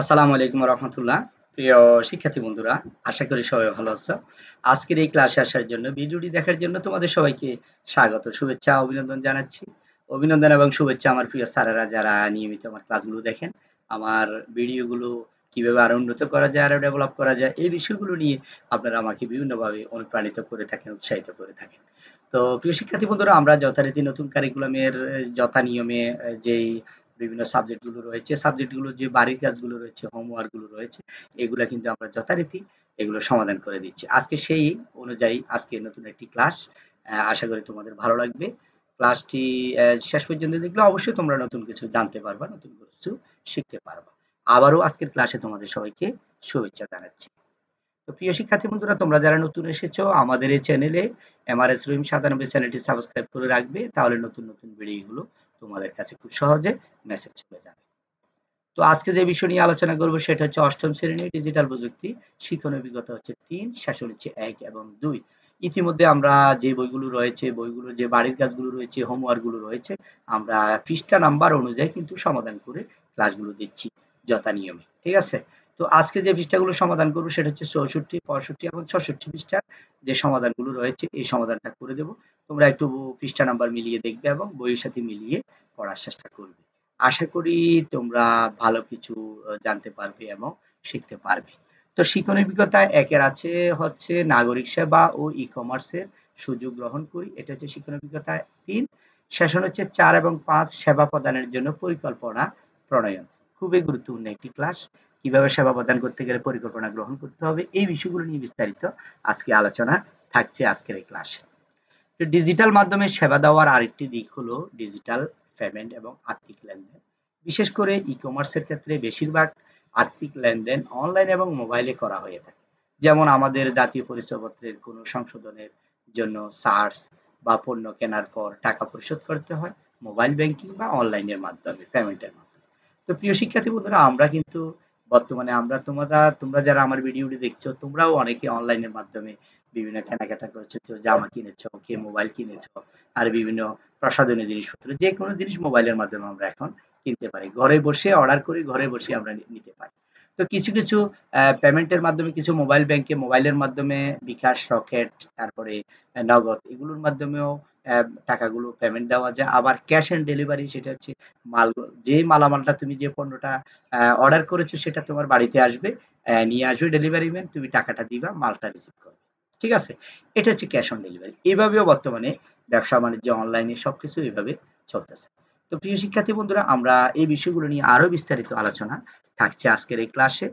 আসসালামু আলাইকুম রহমতুল্লাহ প্রিয় শিক্ষার্থী বন্ধুরা আশা করি সবাই ভালো আছো আজকের এই ক্লাসে আসার জন্য ভিডিওটি দেখার জন্য তোমাদের সবাইকে স্বাগত শুভেচ্ছা অভিনন্দন জানাচ্ছি অভিনন্দন এবং শুভেচ্ছা আমার প্রিয় স্যারেরা যারা নিয়মিত আমার ক্লাসগুলো দেখেন আমার ভিডিওগুলো কীভাবে আরও উন্নত করা যায় আরও ডেভেলপ করা যায় এই বিষয়গুলো নিয়ে আপনারা আমাকে বিভিন্নভাবে অনুপ্রাণিত করে থাকেন উৎসাহিত করে থাকেন তো প্রিয় শিক্ষার্থী বন্ধুরা আমরা যথারীতি নতুন কারিকুলামের যথা নিয়মে যেই বিভিন্ন সাবজেক্টগুলো রয়েছে সাবজেক্টগুলো যে বাড়ির কাজগুলো রয়েছে হোমওয়ার্কগুলো রয়েছে এগুলো কিন্তু আমরা যথারীতি এগুলো সমাধান করে দিচ্ছি আজকে সেই অনুযায়ী আজকে নতুন একটি ক্লাস আশা করি তোমাদের ভালো লাগবে ক্লাসটি শেষ পর্যন্ত দেখলে অবশ্যই তোমরা নতুন কিছু জানতে পারবা নতুন কিছু শিখতে পারবা আবারও আজকের ক্লাসে তোমাদের সবাইকে শুভেচ্ছা জানাচ্ছি তো প্রিয় শিক্ষার্থী বন্ধুরা তোমরা যারা নতুন এসেছো আমাদের এই চ্যানেলে এমআরএস রহিম সাতানব্বই চ্যানেলটি সাবস্ক্রাইব করে রাখবে তাহলে নতুন নতুন ভিডিওগুলো তোমাদের কাছে খুব সহজে মেসেজ চলে যাবে তো আজকে যে বিষয় নিয়ে আলোচনা করব সেটা হচ্ছে অষ্টম শ্রেণীর ডিজিটাল প্রযুক্তি শিক্ষণ অভিজ্ঞতা হচ্ছে তিন শাসন হচ্ছে এক এবং দুই ইতিমধ্যে আমরা যে বইগুলো রয়েছে বইগুলো যে বাড়ির কাজগুলো রয়েছে হোমওয়ার্ক গুলো রয়েছে আমরা পৃষ্ঠা নাম্বার অনুযায়ী কিন্তু সমাধান করে ক্লাসগুলো দিচ্ছি যথা নিয়মে ঠিক আছে তো আজকে যে পৃষ্ঠাগুলো সমাধান করবো সেটা হচ্ছে চৌষট্টি পঁয়ষট্টি এবং ছষট্টি পৃষ্ঠার যে সমাধানগুলো রয়েছে এই সমাধানটা করে দেবো তোমরা একটু পৃষ্ঠা নাম্বার মিলিয়ে দেখবে এবং বইয়ের সাথে মিলিয়ে পড়ার চেষ্টা করবে আশা করি তোমরা ভালো কিছু জানতে পারবে এবং শিখতে পারবে তো শিক্ষণ অভিজ্ঞতা একের আছে হচ্ছে নাগরিক সেবা ও ই কমার্সের সুযোগ গ্রহণ করি এটা হচ্ছে শিক্ষণ অভিজ্ঞতা তিন সেশন হচ্ছে চার এবং পাঁচ সেবা প্রদানের জন্য পরিকল্পনা প্রণয়ন খুবই গুরুত্বপূর্ণ একটি ক্লাস কিভাবে সেবা প্রদান করতে গেলে পরিকল্পনা গ্রহণ করতে হবে এই বিষয়গুলো নিয়ে বিস্তারিত আজকে আলোচনা থাকছে আজকের এই ক্লাসে ডিজিটাল মাধ্যমে সেবা দেওয়ার আরেকটি দিক হলো ডিজিটাল পেমেন্ট এবং আর্থিক লেনদেন বিশেষ করে ই কমার্সের ক্ষেত্রে বেশিরভাগ আর্থিক লেনদেন অনলাইন এবং মোবাইলে করা হয়ে থাকে যেমন আমাদের জাতীয় পরিচয়পত্রের কোনো সংশোধনের জন্য সার্চ বা পণ্য কেনার পর টাকা পরিশোধ করতে হয় মোবাইল ব্যাংকিং বা অনলাইনের মাধ্যমে পেমেন্টের মাধ্যমে তো প্রিয় শিক্ষার্থী বন্ধুরা আমরা কিন্তু বর্তমানে আমরা তোমরা তোমরা যারা আমার ভিডিওটি দেখছো তোমরাও অনেকে অনলাইনের মাধ্যমে বিভিন্ন কেনাকাটা করছো কেউ জামা কিনেছো কেউ মোবাইল কিনেছো আর বিভিন্ন প্রসাধনী জিনিসপত্র যে কোনো জিনিস মোবাইলের মাধ্যমে আমরা এখন কিনতে পারি ঘরে বসে অর্ডার করি ঘরে বসে আমরা নিতে পারি তো কিছু কিছু পেমেন্টের মাধ্যমে কিছু মোবাইল ব্যাংকে মোবাইলের মাধ্যমে বিকাশ রকেট তারপরে নগদ এগুলোর মাধ্যমেও টাকাগুলো পেমেন্ট দেওয়া যায় আবার ক্যাশ অন ডেলিভারি সেটা হচ্ছে মাল যে মালামালটা তুমি যে পণ্যটা অর্ডার করেছো সেটা তোমার বাড়িতে আসবে নিয়ে আসবে ডেলিভারি ম্যান তুমি টাকাটা দিবা মালটা রিসিভ করবে ঠিক আছে এটা হচ্ছে ক্যাশ অন ডেলিভারি এভাবেও বর্তমানে ব্যবসা বাণিজ্য অনলাইনে সবকিছু এভাবে চলতেছে তো প্রিয় শিক্ষার্থী বন্ধুরা আমরা এই বিষয়গুলো নিয়ে আরো বিস্তারিত আলোচনা থাকছে আজকের এই ক্লাসে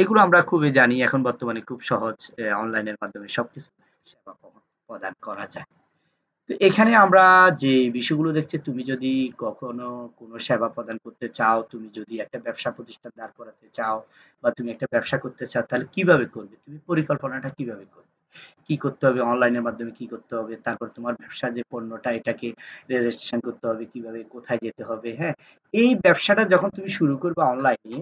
এগুলো আমরা খুবই জানি এখন বর্তমানে খুব সহজ অনলাইনের মাধ্যমে সবকিছু সেবা প্রদান করা যায় তো এখানে আমরা যে বিষয়গুলো দেখছি তুমি যদি কখনো কোনো সেবা প্রদান করতে চাও তুমি যদি একটা ব্যবসা প্রতিষ্ঠান দাঁড় করাতে চাও বা তুমি একটা ব্যবসা করতে চাও তাহলে কিভাবে করবে তুমি পরিকল্পনাটা কিভাবে করবে কি করতে হবে অনলাইনের মাধ্যমে কি করতে হবে তারপর তোমার ব্যবসা যে পণ্যটা এটাকে রেজিস্ট্রেশন করতে হবে কিভাবে কোথায় যেতে হবে হ্যাঁ এই ব্যবসাটা যখন তুমি শুরু করবে অনলাইনে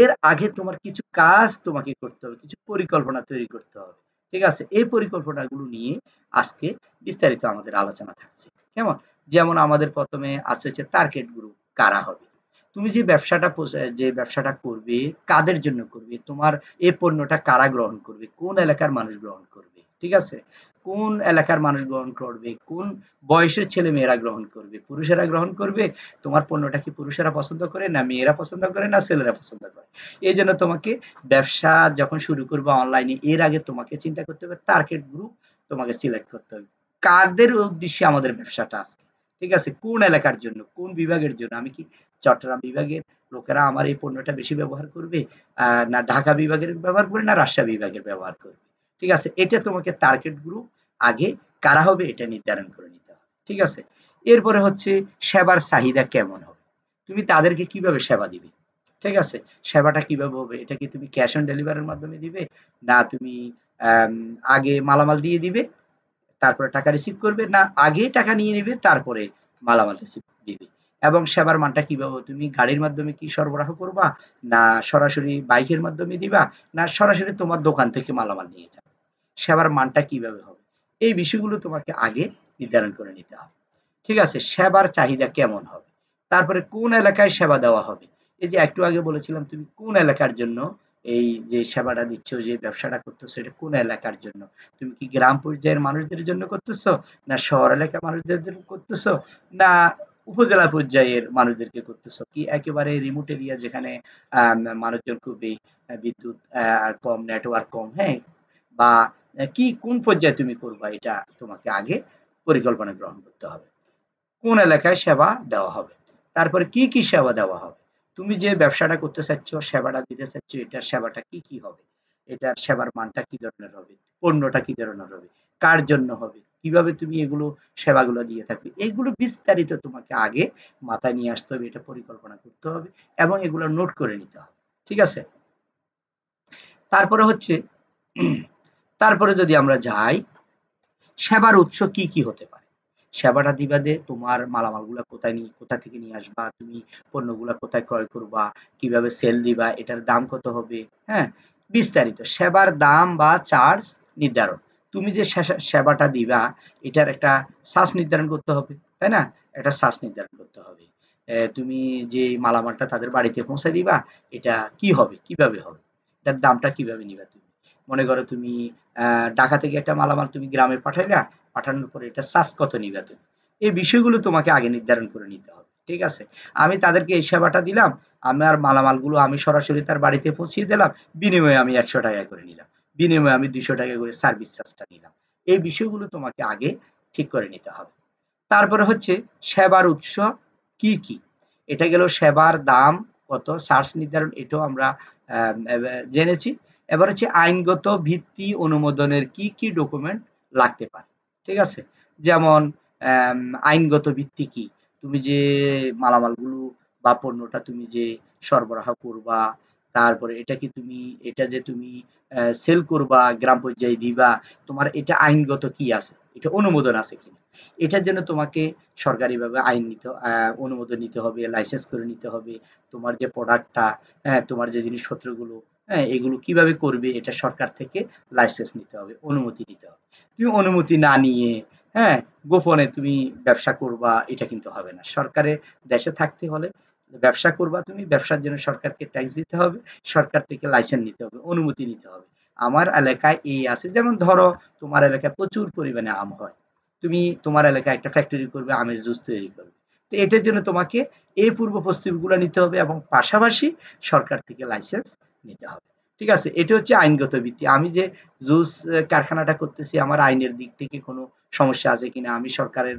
এর আগে তোমার কিছু কাজ তোমাকে করতে হবে কিছু পরিকল্পনা তৈরি করতে হবে ঠিক আছে এই পরিকল্পনাগুলো নিয়ে আজকে বিস্তারিত আমাদের আলোচনা থাকছে কেমন যেমন আমাদের প্রথমে আসছে টার্গেট গ্রুপ কারা হবে তুমি যে ব্যবসাটা যে ব্যবসাটা করবে কাদের জন্য করবে তোমার এ পণ্যটা কারা গ্রহণ করবে কোন এলাকার মানুষ গ্রহণ করবে ঠিক আছে কোন এলাকার মানুষ গ্রহণ করবে কোন বয়সের ছেলে মেয়েরা গ্রহণ করবে পুরুষেরা গ্রহণ করবে তোমার পণ্যটা কি পুরুষেরা পছন্দ করে না মেয়েরা পছন্দ করে না ছেলেরা পছন্দ করে এই জন্য তোমাকে ব্যবসা যখন শুরু করবে অনলাইনে এর আগে তোমাকে চিন্তা করতে হবে টার্গেট গ্রুপ তোমাকে সিলেক্ট করতে হবে কাদের উদ্দেশ্যে আমাদের ব্যবসাটা আছে ঠিক আছে কোন এলাকার জন্য কোন বিভাগের জন্য আমি কি চট্টগ্রাম বিভাগের লোকেরা আমার এই পণ্যটা বেশি ব্যবহার করবে না ঢাকা বিভাগের ব্যবহার করবে না রাজশাহী বিভাগের ব্যবহার করবে ঠিক আছে এটা তোমাকে টার্গেট গ্রুপ আগে কারা হবে এটা নির্ধারণ করে নিতে হবে ঠিক আছে এরপরে হচ্ছে সেবার চাহিদা কেমন হবে তুমি তাদেরকে কিভাবে সেবা দিবে ঠিক আছে সেবাটা কিভাবে হবে এটা কি তুমি ক্যাশ অন ডেলিভারির মাধ্যমে দিবে না তুমি আগে মালামাল দিয়ে দিবে তারপরে টাকা রিসিভ করবে না আগে টাকা নিয়ে নেবে তারপরে মালামাল রিসিভ দিবে এবং সেবার মানটা কিভাবে তুমি গাড়ির মাধ্যমে কি সরবরাহ করবা না সরাসরি বাইকের মাধ্যমে দিবা না সরাসরি তোমার দোকান থেকে মালামাল নিয়ে যাবে সেবার মানটা কিভাবে হবে এই বিষয়গুলো তোমাকে আগে নির্ধারণ করে নিতে হবে ঠিক আছে সেবার চাহিদা কেমন হবে তারপরে কোন এলাকায় সেবা দেওয়া হবে এই যে একটু আগে বলেছিলাম তুমি কোন এলাকার জন্য এই যে সেবাটা দিচ্ছ যে ব্যবসাটা করতেছো এটা কোন এলাকার জন্য তুমি কি গ্রাম পর্যায়ের মানুষদের জন্য করতেছো না শহর এলাকার মানুষদের জন্য করতেছো না উপজেলা পর্যায়ের মানুষদেরকে করতেছো কি একেবারে রিমোট এরিয়া যেখানে মানুষজন খুবই বিদ্যুৎ কম নেটওয়ার্ক কম হ্যাঁ বা কি কোন পর্যায়ে তুমি করবা এটা তোমাকে আগে পরিকল্পনা গ্রহণ করতে হবে কোন এলাকায় সেবা দেওয়া হবে তারপরে কি কি সেবা দেওয়া হবে তুমি যে ব্যবসাটা করতে চাচ্ছ সেবাটা দিতে চাচ্ছ এটার সেবাটা কি কি হবে এটার সেবার মানটা কি ধরনের হবে পণ্যটা কি ধরনের হবে কার জন্য হবে কিভাবে তুমি এগুলো সেবাগুলো দিয়ে থাকবে এগুলো বিস্তারিত তোমাকে আগে মাথায় নিয়ে আসতে হবে এটা পরিকল্পনা করতে হবে এবং এগুলো নোট করে নিতে হবে ঠিক আছে তারপরে হচ্ছে তারপরে যদি আমরা যাই সেবার উৎস কি কি হতে পারে সেবাটা দিবা দে তোমার মালামালগুলা কোথায় নিয়ে কোথা থেকে নিয়ে আসবা তুমি পণ্যগুলা কোথায় ক্রয় করবা কিভাবে সেল দিবা এটার দাম কত হবে হ্যাঁ বিস্তারিত সেবার দাম বা চার্জ নির্ধারণ তুমি যে সেবাটা দিবা এটার একটা শ্বাস নির্ধারণ করতে হবে তাই না একটা শ্বাস নির্ধারণ করতে হবে তুমি যে মালামালটা তাদের বাড়িতে পৌঁছে দিবা এটা কি হবে কিভাবে হবে এটার দামটা কিভাবে নিবা তুমি মনে করো তুমি ঢাকা থেকে একটা মালামাল তুমি গ্রামে পাঠাইলা পাঠানোর পরে এটা চার্জ কত নিবে তুমি এই বিষয়গুলো তোমাকে আগে নির্ধারণ করে নিতে হবে ঠিক আছে আমি তাদেরকে এই সেবাটা দিলাম আমার মালামালগুলো আমি সরাসরি তার বাড়িতে পৌঁছিয়ে দিলাম বিনিময়ে আমি একশো টাকা করে নিলাম বিনিময়ে আমি দুইশো টাকা করে সার্ভিস চার্জটা নিলাম এই বিষয়গুলো তোমাকে আগে ঠিক করে নিতে হবে তারপরে হচ্ছে সেবার উৎস কি কি এটা গেল সেবার দাম কত চার্জ নির্ধারণ এটাও আমরা জেনেছি এবার হচ্ছে আইনগত ভিত্তি অনুমোদনের কি কি ডকুমেন্ট লাগতে পারে ঠিক আছে যেমন আইনগত ভিত্তি কি তুমি যে মালামালগুলো বা পণ্যটা তুমি যে সরবরাহ করবা তারপরে এটা কি তুমি এটা যে তুমি সেল করবা গ্রাম পর্যায়ে দিবা তোমার এটা আইনগত কি আছে এটা অনুমোদন আছে কিনা এটার জন্য তোমাকে সরকারিভাবে আইন নিতে অনুমোদন নিতে হবে লাইসেন্স করে নিতে হবে তোমার যে প্রোডাক্টটা হ্যাঁ, তোমার যে জিনিসপত্রগুলো হ্যাঁ এগুলো কিভাবে করবে এটা সরকার থেকে লাইসেন্স নিতে হবে অনুমতি নিতে হবে তুমি অনুমতি না নিয়ে হ্যাঁ গোপনে তুমি ব্যবসা করবা এটা কিন্তু হবে না সরকারের দেশে থাকতে হলে ব্যবসা করবা তুমি ব্যবসার জন্য সরকারকে ট্যাক্স দিতে হবে সরকার থেকে লাইসেন্স নিতে হবে অনুমতি নিতে হবে আমার এলাকায় এই আছে যেমন ধরো তোমার এলাকায় প্রচুর পরিমাণে আম হয় তুমি তোমার এলাকায় একটা ফ্যাক্টরি করবে আমের জুস তৈরি করবে তো এটার জন্য তোমাকে এই পূর্ব প্রস্তুতিগুলো নিতে হবে এবং পাশাপাশি সরকার থেকে লাইসেন্স নিতে হবে ঠিক আছে এটা হচ্ছে আইনগত ভিত্তি আমি যে জুস কারখানাটা করতেছি আমার আইনের দিক থেকে কোনো সমস্যা আছে কিনা আমি সরকারের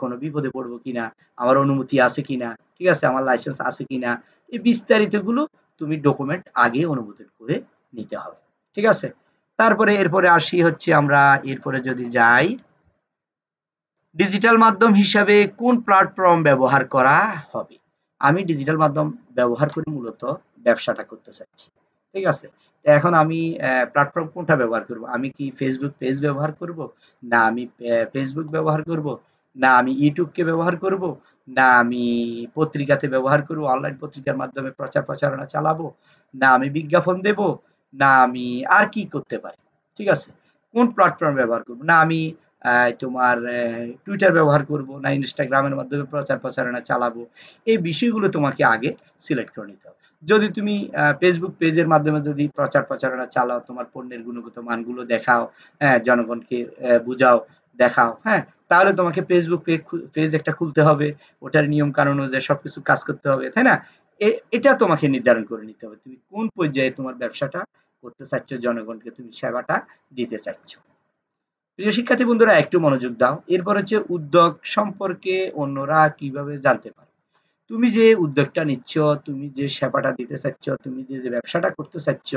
কোনো বিপদে পড়বো কিনা আমার অনুমতি আছে কিনা ঠিক আছে আমার লাইসেন্স আছে কিনা এই বিস্তারিতগুলো তুমি ডকুমেন্ট আগে অনুমোদন করে নিতে হবে ঠিক আছে তারপরে এরপরে আসি হচ্ছে আমরা এরপরে যদি যাই ডিজিটাল মাধ্যম হিসাবে কোন প্ল্যাটফর্ম ব্যবহার করা হবে আমি ডিজিটাল মাধ্যম ব্যবহার করে মূলত ব্যবসাটা করতে চাচ্ছি ঠিক আছে এখন আমি প্ল্যাটফর্ম কোনটা ব্যবহার করব আমি কি ফেসবুক পেজ ব্যবহার করব না আমি ফেসবুক ব্যবহার করব না আমি ইউটিউবকে ব্যবহার করব না আমি পত্রিকাতে ব্যবহার করব অনলাইন পত্রিকার মাধ্যমে প্রচার প্রচারণা চালাবো না আমি বিজ্ঞাপন দেব না আমি আর কি করতে পারি ঠিক আছে কোন প্ল্যাটফর্ম ব্যবহার করব না আমি তোমার টুইটার ব্যবহার করব না ইনস্টাগ্রামের মাধ্যমে প্রচার প্রচারণা চালাবো এই বিষয়গুলো তোমাকে আগে সিলেক্ট করে নিতে হবে যদি তুমি ফেসবুক পেজের মাধ্যমে যদি প্রচার প্রচারণা চালাও তোমার পণ্যের গুণগত মানগুলো দেখাও হ্যাঁ জনগণকে বুঝাও দেখাও হ্যাঁ তাহলে তোমাকে ফেসবুক পেজ একটা খুলতে হবে ওটার নিয়ম কানুন অনুযায়ী সবকিছু কাজ করতে হবে তাই না এটা তোমাকে নির্ধারণ করে নিতে হবে তুমি কোন পর্যায়ে তোমার ব্যবসাটা করতে চাচ্ছ জনগণকে তুমি সেবাটা দিতে চাচ্ছ প্রিয় শিক্ষার্থী বন্ধুরা একটু মনোযোগ দাও এরপর হচ্ছে উদ্যোগ সম্পর্কে অন্যরা কিভাবে জানতে পারে তুমি যে উদ্যোগটা নিচ্ছ তুমি যে সেবাটা দিতে চাচ্ছ তুমি যে ব্যবসাটা করতে চাচ্ছ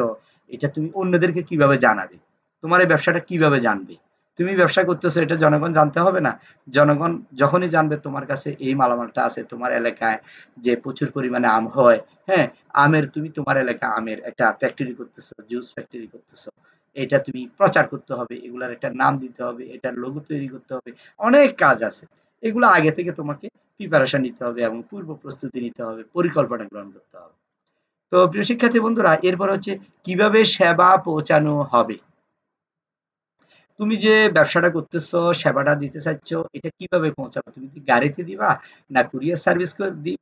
এটা তুমি অন্যদেরকে কিভাবে জানাবে তোমার এই ব্যবসাটা কিভাবে জানবে তুমি ব্যবসা করতেছো এটা জনগণ জানতে হবে না জনগণ যখনই জানবে তোমার কাছে এই মালামালটা আছে তোমার এলাকায় যে প্রচুর পরিমাণে আম হয় হ্যাঁ আমের তুমি তোমার এলাকায় আমের একটা ফ্যাক্টরি করতেছো জুস ফ্যাক্টরি করতেছো এটা তুমি প্রচার করতে হবে এগুলার একটা নাম দিতে হবে এটার লোগো তৈরি করতে হবে অনেক কাজ আছে এগুলো আগে থেকে তোমাকে প্রিপারেশন নিতে হবে এবং পূর্ব প্রস্তুতি নিতে হবে পরিকল্পনা গ্রহণ করতে হবে তো প্রিয় শিক্ষার্থী বন্ধুরা এরপর হচ্ছে কিভাবে সেবা পৌঁছানো হবে তুমি যে ব্যবসাটা করতেছো সেবাটা দিতে চাচ্ছ এটা কিভাবে পৌঁছাবে তুমি কি গাড়িতে দিবা না কুরিয়ার সার্ভিস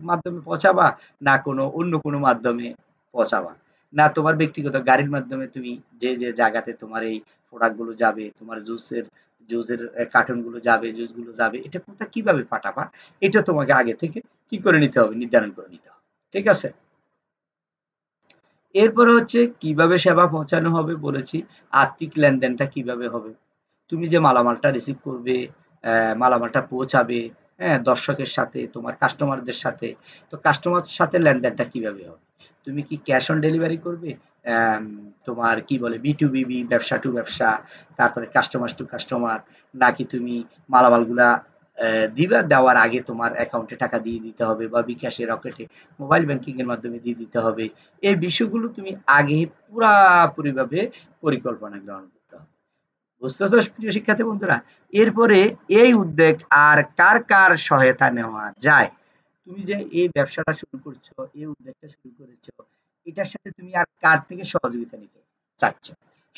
মাধ্যমে পৌঁছাবা না কোনো অন্য কোনো মাধ্যমে পৌঁছাবা না তোমার ব্যক্তিগত গাড়ির মাধ্যমে তুমি যে যে জায়গাতে তোমার এই প্রোডাক্টগুলো যাবে তোমার জুসের জুসের কার্টুনগুলো যাবে জুসগুলো যাবে এটা কোথায় কিভাবে পাঠাবা এটা তোমাকে আগে থেকে কি করে নিতে হবে নির্ধারণ করে নিতে হবে ঠিক আছে এরপরে হচ্ছে কিভাবে সেবা পৌঁছানো হবে বলেছি আর্থিক লেনদেনটা কিভাবে হবে তুমি যে মালামালটা রিসিভ করবে মালামালটা পৌঁছাবে হ্যাঁ দর্শকের সাথে তোমার কাস্টমারদের সাথে তো কাস্টমার সাথে লেনদেনটা কিভাবে হবে তুমি কি ক্যাশ অন ডেলিভারি করবে তোমার কি বলে বি টু ব্যবসা টু ব্যবসা তারপরে কাস্টমার টু কাস্টমার নাকি তুমি মালামালগুলা দিবা দেওয়ার আগে তোমার অ্যাকাউন্টে টাকা দিয়ে দিতে হবে বা বিকাশে রকেটে মোবাইল ব্যাংকিং এর মাধ্যমে দিয়ে দিতে হবে এই বিষয়গুলো তুমি আগে পুরাপুরিভাবে পরিকল্পনা গ্রহণ করতে হবে বুঝতেছ প্রিয় শিক্ষার্থী বন্ধুরা এরপরে এই উদ্যোগ আর কার কার সহায়তা নেওয়া যায় তুমি যে এই ব্যবসাটা শুরু করছো এই উদ্যোগটা শুরু করেছো এটার সাথে তুমি আর কার থেকে সহযোগিতা নিতে চাচ্ছ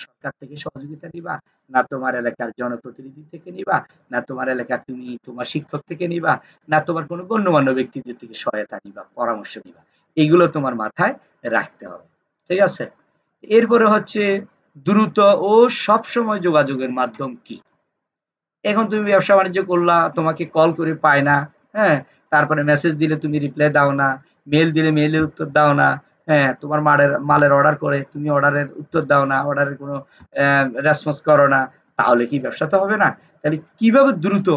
সরকার থেকে সহযোগিতা নিবা না তোমার এলাকার জনপ্রতিনিধি থেকে নিবা না তোমার এলাকার তুমি তোমার শিক্ষক থেকে নিবা না তোমার কোনো গণ্যমান্য ব্যক্তিদের থেকে সহায়তা নিবা পরামর্শ নিবা এগুলো তোমার মাথায় রাখতে হবে ঠিক আছে এরপরে হচ্ছে দ্রুত ও সবসময় যোগাযোগের মাধ্যম কি এখন তুমি ব্যবসা বাণিজ্য করলা তোমাকে কল করে পায় না হ্যাঁ তারপরে মেসেজ দিলে তুমি রিপ্লাই দাও না মেল দিলে মেলের উত্তর দাও না হ্যাঁ তোমার মালের মালের অর্ডার করে তুমি অর্ডারের উত্তর দাও না অর্ডারের কোনো রেসপন্স করো না তাহলে কি ব্যবসা তো হবে না তাহলে কিভাবে দ্রুত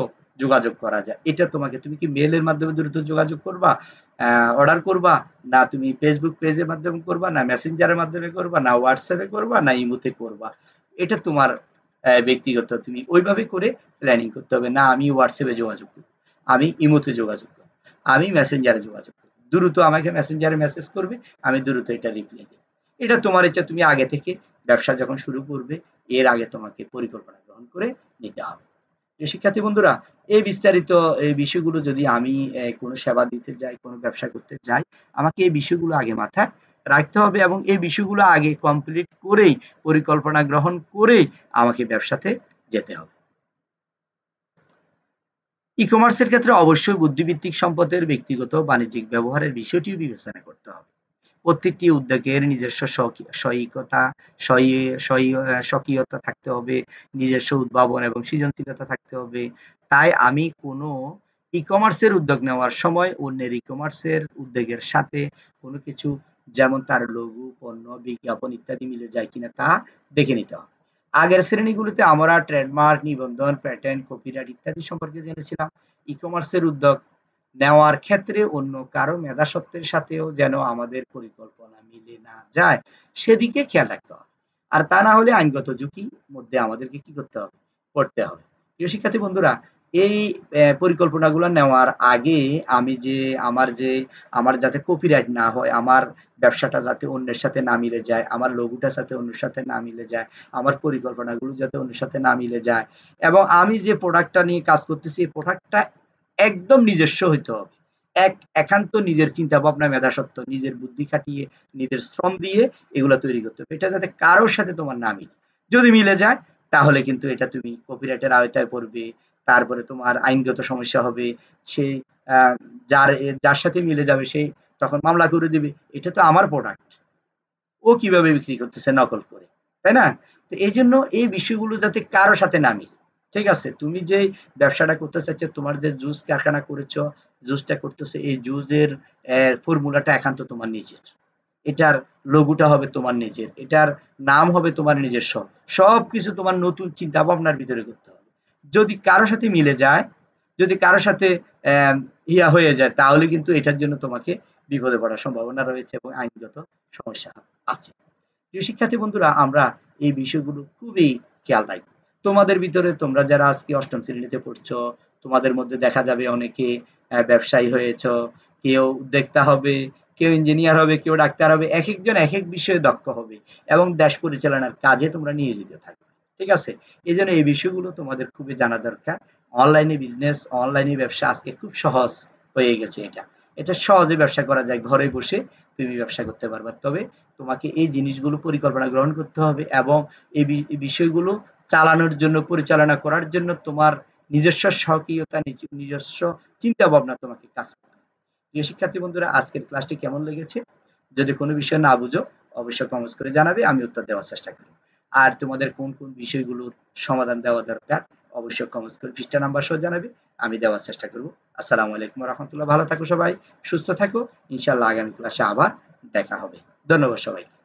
যোগাযোগ করা যায় এটা তোমাকে তুমি কি মেলের মাধ্যমে দ্রুত যোগাযোগ করবা অর্ডার করবা না তুমি ফেসবুক পেজের মাধ্যমে করবা না মেসেঞ্জারের মাধ্যমে করবা না হোয়াটসঅ্যাপে করবা না ইমোতে করবা এটা তোমার ব্যক্তিগত তুমি ওইভাবে করে প্ল্যানিং করতে হবে না আমি হোয়াটসঅ্যাপে যোগাযোগ করবো আমি ইমোতে যোগাযোগ করব আমি মেসেঞ্জারে যোগাযোগ করব দ্রুত আমাকে মেসেঞ্জারে মেসেজ করবে আমি দ্রুত এটা রিপ্লাই দেব এটা তোমার ইচ্ছা তুমি আগে থেকে ব্যবসা যখন শুরু করবে এর আগে তোমাকে পরিকল্পনা গ্রহণ করে নিতে হবে শিক্ষার্থী বন্ধুরা এই বিস্তারিত এই বিষয়গুলো যদি আমি কোনো সেবা দিতে যাই কোনো ব্যবসা করতে যাই আমাকে এই বিষয়গুলো আগে মাথায় রাখতে হবে এবং এই বিষয়গুলো আগে কমপ্লিট করেই পরিকল্পনা গ্রহণ করেই আমাকে ব্যবসাতে যেতে হবে ই কমার্সের ক্ষেত্রে অবশ্যই বুদ্ধিভিত্তিক সম্পদের ব্যক্তিগত বাণিজ্যিক ব্যবহারের বিষয়টিও বিবেচনা করতে হবে প্রত্যেকটি উদ্যোগের নিজস্ব সহিকতা স্বকীয়তা থাকতে হবে নিজস্ব উদ্ভাবন এবং সৃজনশীলতা থাকতে হবে তাই আমি কোনো ই কমার্সের উদ্যোগ নেওয়ার সময় অন্যের ই কমার্সের উদ্যোগের সাথে কোনো কিছু যেমন তার লঘু পণ্য বিজ্ঞাপন ইত্যাদি মিলে যায় কিনা তা দেখে নিতে হবে আগের শ্রেণীগুলিতে আমরা ট্রেডমার্ক নিবন্ধন প্যাটেন্ট কপিরাইট ইত্যাদি সম্পর্কে জেনেছিলাম ই কমার্সের উদ্যোগ নেওয়ার ক্ষেত্রে অন্য কারো মেধাসত্বের সাথেও যেন আমাদের পরিকল্পনা মিলে না যায় সেদিকে খেয়াল রাখতে হবে আর তা না হলে আইনগত ঝুঁকি মধ্যে আমাদেরকে কি করতে হবে পড়তে হবে প্রিয় শিক্ষার্থী বন্ধুরা এই পরিকল্পনাগুলো নেওয়ার আগে আমি যে আমার যে আমার যাতে কপিরাইট না হয় আমার ব্যবসাটা যাতে অন্যের সাথে না মিলে যায় আমার লঘুটার সাথে অন্যের সাথে না মিলে যায় আমার পরিকল্পনাগুলো যাতে অন্যের সাথে না মিলে যায় এবং আমি যে প্রোডাক্টটা নিয়ে কাজ করতেছি এই প্রোডাক্টটা একদম নিজস্ব হইতে হবে এক একান্ত নিজের চিন্তা ভাবনা মেধাসত্ত্ব নিজের বুদ্ধি খাটিয়ে নিজের শ্রম দিয়ে এগুলো তৈরি করতে হবে এটা যাতে কারোর সাথে তোমার না মিলে যদি মিলে যায় তাহলে কিন্তু এটা তুমি কপিরাইটের আওতায় পড়বে তারপরে তোমার আইনগত সমস্যা হবে সেই যার যার সাথে মিলে যাবে সেই তখন মামলা করে দিবে এটা তো আমার প্রোডাক্ট ও কিভাবে বিক্রি করতেছে নকল করে তাই না তো এই জন্য এই বিষয়গুলো যাতে কারো সাথে না মিলে ঠিক আছে তুমি যে ব্যবসাটা করতে চাচ্ছ তোমার যে জুস কারখানা করেছ জুসটা করতেছে এই জুসের ফর্মুলাটা একান্ত তোমার নিজের এটার লঘুটা হবে তোমার নিজের এটার নাম হবে তোমার নিজের সব সব কিছু তোমার নতুন চিন্তা ভাবনার ভিতরে করতে হবে যদি কারো সাথে মিলে যায় যদি কারো সাথে ইয়া হয়ে যায় তাহলে কিন্তু এটার জন্য তোমাকে বিপদে পড়ার সম্ভাবনা রয়েছে এবং আইনগত সমস্যা আছে প্রিয় শিক্ষার্থী বন্ধুরা আমরা এই বিষয়গুলো খুবই খেয়াল রাখবো তোমাদের ভিতরে তোমরা যারা আজকে অষ্টম শ্রেণীতে পড়ছো তোমাদের মধ্যে দেখা যাবে অনেকে ব্যবসায়ী হয়েছ কেউ উদ্যোক্তা হবে কেউ ইঞ্জিনিয়ার হবে কেউ ডাক্তার হবে এক একজন এক এক বিষয়ে দক্ষ হবে এবং দেশ পরিচালনার কাজে তোমরা নিয়োজিত থাকবে ঠিক আছে এই জন্য এই বিষয়গুলো তোমাদের খুবই জানা দরকার অনলাইনে বিজনেস অনলাইনে ব্যবসা আজকে খুব সহজ হয়ে গেছে এটা এটা সহজে ব্যবসা করা যায় ঘরে বসে তুমি ব্যবসা করতে পারবা তবে তোমাকে এই জিনিসগুলো পরিকল্পনা গ্রহণ করতে হবে এবং এই বিষয়গুলো চালানোর জন্য পরিচালনা করার জন্য তোমার নিজস্ব স্বকীয়তা নিজস্ব চিন্তা ভাবনা তোমাকে কাজ করতে প্রিয় শিক্ষার্থী বন্ধুরা আজকের ক্লাসটি কেমন লেগেছে যদি কোনো বিষয় না বুঝো অবশ্যই কমেন্টস করে জানাবে আমি উত্তর দেওয়ার চেষ্টা করি আর তোমাদের কোন কোন বিষয়গুলোর সমাধান দেওয়া দরকার অবশ্যই কমেন্ট করে পৃষ্ঠা নাম্বার সহ জানাবে আমি দেওয়ার চেষ্টা করব আসসালামু আলাইকুম রহমতুল্লাহ ভালো থাকো সবাই সুস্থ থাকো ইনশাল্লাহ আগামী ক্লাসে আবার দেখা হবে ধন্যবাদ সবাইকে